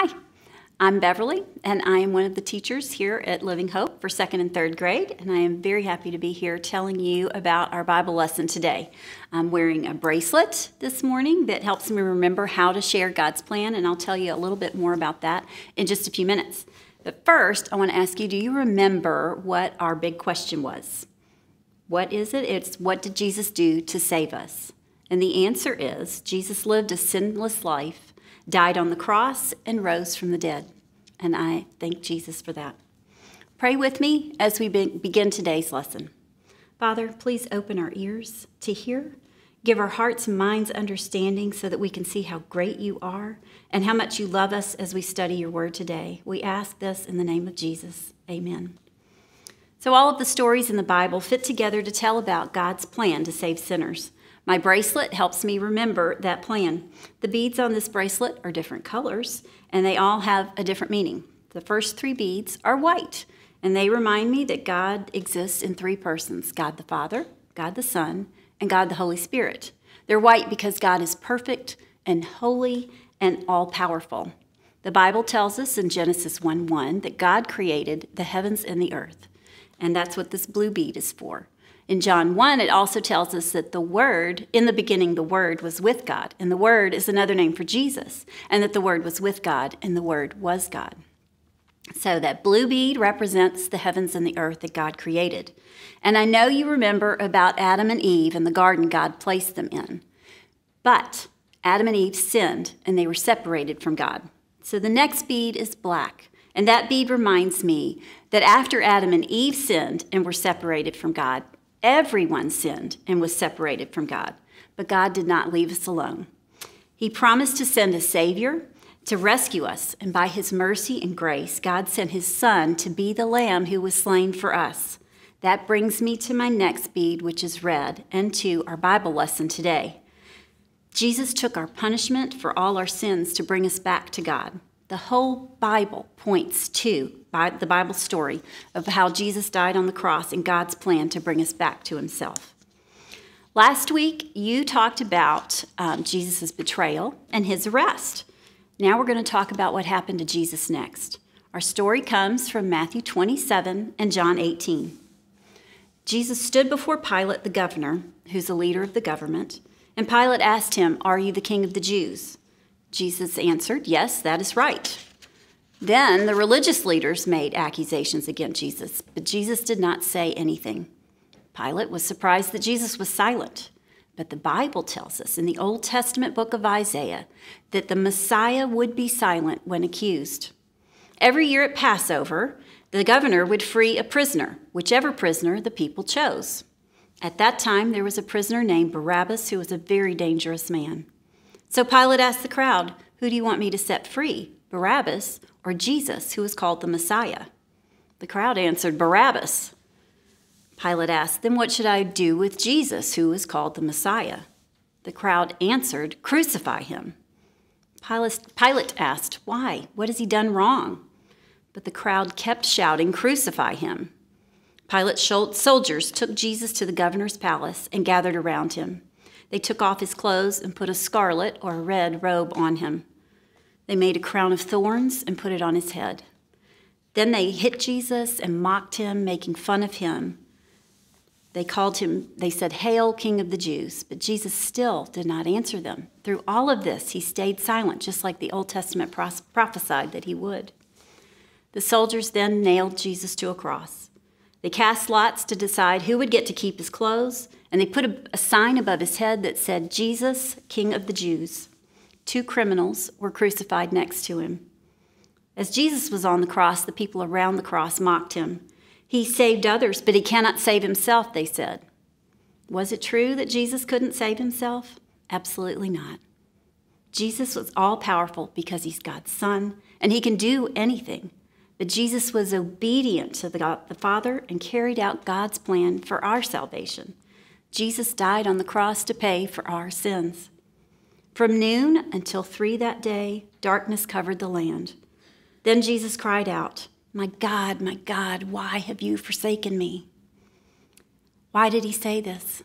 Hi, I'm Beverly, and I am one of the teachers here at Living Hope for second and third grade, and I am very happy to be here telling you about our Bible lesson today. I'm wearing a bracelet this morning that helps me remember how to share God's plan, and I'll tell you a little bit more about that in just a few minutes. But first, I want to ask you do you remember what our big question was? What is it? It's what did Jesus do to save us? And the answer is Jesus lived a sinless life died on the cross, and rose from the dead. And I thank Jesus for that. Pray with me as we begin today's lesson. Father, please open our ears to hear. Give our hearts and minds understanding so that we can see how great you are and how much you love us as we study your word today. We ask this in the name of Jesus. Amen. So, all of the stories in the Bible fit together to tell about God's plan to save sinners. My bracelet helps me remember that plan. The beads on this bracelet are different colors, and they all have a different meaning. The first three beads are white, and they remind me that God exists in three persons God the Father, God the Son, and God the Holy Spirit. They're white because God is perfect and holy and all powerful. The Bible tells us in Genesis 1 1 that God created the heavens and the earth, and that's what this blue bead is for in John 1, it also tells us that the Word, in the beginning, the Word was with God. And the Word is another name for Jesus, and that the Word was with God, and the Word was God. So that blue bead represents the heavens and the earth that God created. And I know you remember about Adam and Eve and the garden God placed them in. But Adam and Eve sinned, and they were separated from God. So the next bead is black. And that bead reminds me that after Adam and Eve sinned and were separated from God, Everyone sinned and was separated from God, but God did not leave us alone. He promised to send a Savior to rescue us, and by His mercy and grace, God sent His Son to be the Lamb who was slain for us. That brings me to my next bead, which is red, and to our Bible lesson today. Jesus took our punishment for all our sins to bring us back to God. The whole Bible points to the Bible story of how Jesus died on the cross and God's plan to bring us back to Himself. Last week, you talked about um, Jesus' betrayal and his arrest. Now we're going to talk about what happened to Jesus next. Our story comes from Matthew 27 and John 18. Jesus stood before Pilate, the governor, who's the leader of the government, and Pilate asked him, Are you the king of the Jews? Jesus answered, Yes, that is right. Then the religious leaders made accusations against Jesus, but Jesus did not say anything. Pilate was surprised that Jesus was silent. But the Bible tells us in the Old Testament book of Isaiah that the Messiah would be silent when accused. Every year at Passover, the governor would free a prisoner, whichever prisoner the people chose. At that time, there was a prisoner named Barabbas who was a very dangerous man. So Pilate asked the crowd, Who do you want me to set free, Barabbas or Jesus, who is called the Messiah? The crowd answered, Barabbas. Pilate asked, Then what should I do with Jesus, who is called the Messiah? The crowd answered, Crucify him. Pilate asked, Why? What has he done wrong? But the crowd kept shouting, Crucify him. Pilate's soldiers took Jesus to the governor's palace and gathered around him. They took off his clothes and put a scarlet or a red robe on him. They made a crown of thorns and put it on his head. Then they hit Jesus and mocked him, making fun of him. They called him, they said, Hail, King of the Jews. But Jesus still did not answer them. Through all of this, he stayed silent, just like the Old Testament prophesied that he would. The soldiers then nailed Jesus to a cross. They cast lots to decide who would get to keep his clothes and they put a, a sign above his head that said, Jesus, King of the Jews. Two criminals were crucified next to him. As Jesus was on the cross, the people around the cross mocked him. He saved others, but he cannot save himself, they said. Was it true that Jesus couldn't save himself? Absolutely not. Jesus was all powerful because he's God's son and he can do anything. But Jesus was obedient to the, God, the Father and carried out God's plan for our salvation. Jesus died on the cross to pay for our sins. From noon until three that day, darkness covered the land. Then Jesus cried out, My God, my God, why have you forsaken me? Why did he say this?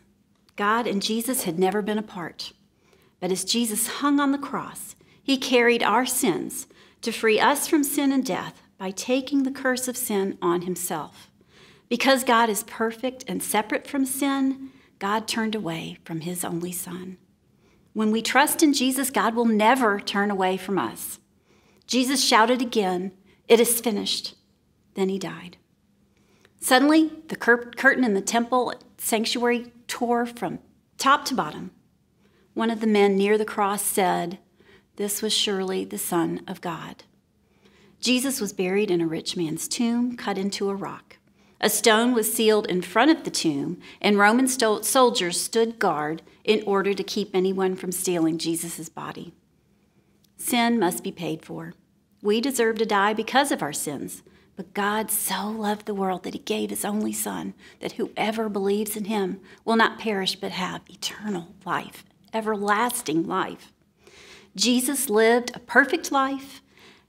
God and Jesus had never been apart. But as Jesus hung on the cross, he carried our sins to free us from sin and death by taking the curse of sin on himself. Because God is perfect and separate from sin, God turned away from his only son. When we trust in Jesus, God will never turn away from us. Jesus shouted again, It is finished. Then he died. Suddenly, the cur curtain in the temple sanctuary tore from top to bottom. One of the men near the cross said, This was surely the Son of God. Jesus was buried in a rich man's tomb cut into a rock. A stone was sealed in front of the tomb, and Roman soldiers stood guard in order to keep anyone from stealing Jesus' body. Sin must be paid for. We deserve to die because of our sins, but God so loved the world that he gave his only Son, that whoever believes in him will not perish but have eternal life, everlasting life. Jesus lived a perfect life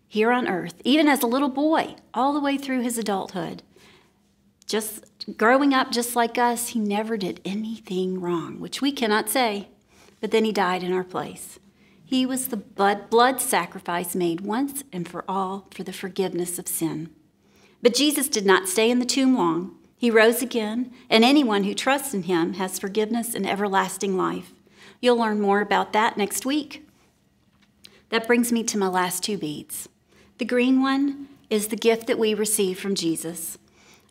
here on earth, even as a little boy, all the way through his adulthood just growing up just like us, he never did anything wrong, which we cannot say, but then he died in our place. He was the blood, blood sacrifice made once and for all for the forgiveness of sin. But Jesus did not stay in the tomb long. He rose again, and anyone who trusts in him has forgiveness and everlasting life. You'll learn more about that next week. That brings me to my last two beads. The green one is the gift that we receive from Jesus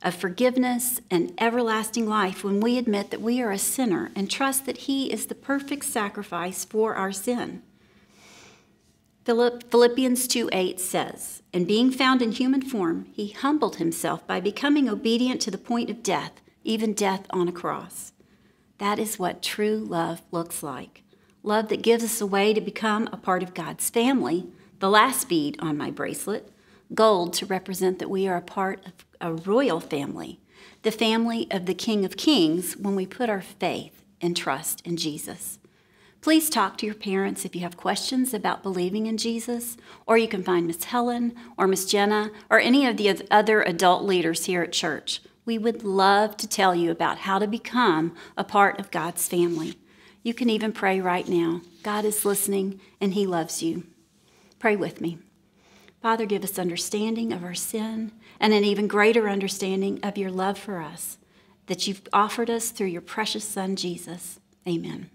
of forgiveness and everlasting life when we admit that we are a sinner and trust that He is the perfect sacrifice for our sin. Philippians 2 8 says, And being found in human form, he humbled himself by becoming obedient to the point of death, even death on a cross. That is what true love looks like love that gives us a way to become a part of God's family, the last bead on my bracelet, gold to represent that we are a part of a royal family, the family of the King of Kings, when we put our faith and trust in Jesus. Please talk to your parents if you have questions about believing in Jesus, or you can find Miss Helen or Miss Jenna or any of the other adult leaders here at church. We would love to tell you about how to become a part of God's family. You can even pray right now. God is listening and He loves you. Pray with me. Father, give us understanding of our sin and an even greater understanding of your love for us that you've offered us through your precious Son, Jesus. Amen.